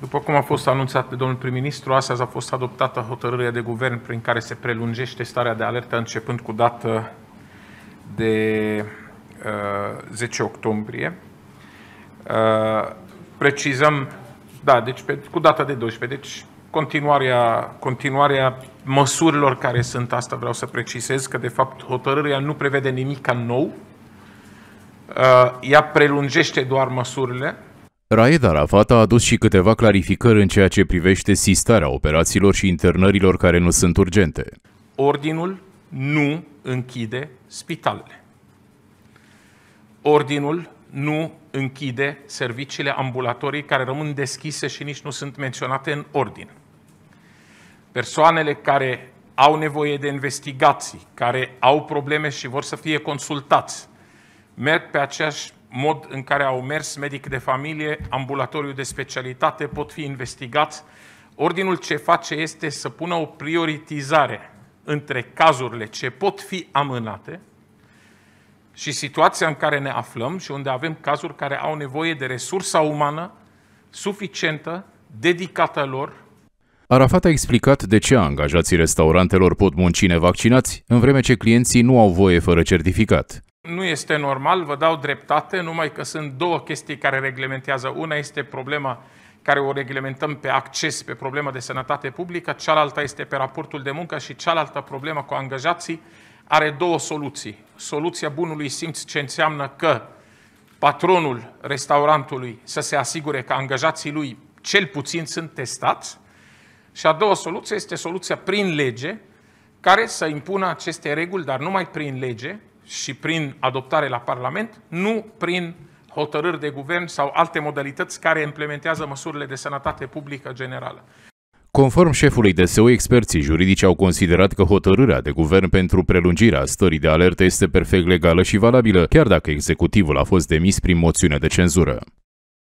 După cum a fost anunțat de domnul prim-ministru, astăzi a fost adoptată hotărârea de guvern prin care se prelungește starea de alertă începând cu dată de uh, 10 octombrie. Uh, precizăm, da, deci pe, cu data de 12, deci continuarea, continuarea măsurilor care sunt, asta vreau să precizez, că de fapt hotărârea nu prevede nimic nou, uh, ea prelungește doar măsurile, Raed Arafat a adus și câteva clarificări în ceea ce privește sistarea operațiilor și internărilor care nu sunt urgente. Ordinul nu închide spitalele. Ordinul nu închide serviciile ambulatorii care rămân deschise și nici nu sunt menționate în ordin. Persoanele care au nevoie de investigații, care au probleme și vor să fie consultați, merg pe aceeași mod în care au mers medic de familie, ambulatoriu de specialitate, pot fi investigați. Ordinul ce face este să pună o prioritizare între cazurile ce pot fi amânate și situația în care ne aflăm și unde avem cazuri care au nevoie de resursa umană suficientă, dedicată lor, Arafat a explicat de ce angajații restaurantelor pot munci nevaccinați, în vreme ce clienții nu au voie fără certificat nu este normal, vă dau dreptate, numai că sunt două chestii care reglementează. Una este problema care o reglementăm pe acces, pe problema de sănătate publică, cealaltă este pe raportul de muncă și cealaltă problemă cu angajații are două soluții. Soluția bunului simț ce înseamnă că patronul restaurantului să se asigure că angajații lui cel puțin sunt testați și a doua soluție este soluția prin lege, care să impună aceste reguli, dar numai prin lege, și prin adoptare la Parlament, nu prin hotărâri de guvern sau alte modalități care implementează măsurile de sănătate publică generală. Conform șefului DSO, experții juridici au considerat că hotărârea de guvern pentru prelungirea stării de alertă este perfect legală și valabilă, chiar dacă executivul a fost demis prin moțiune de cenzură.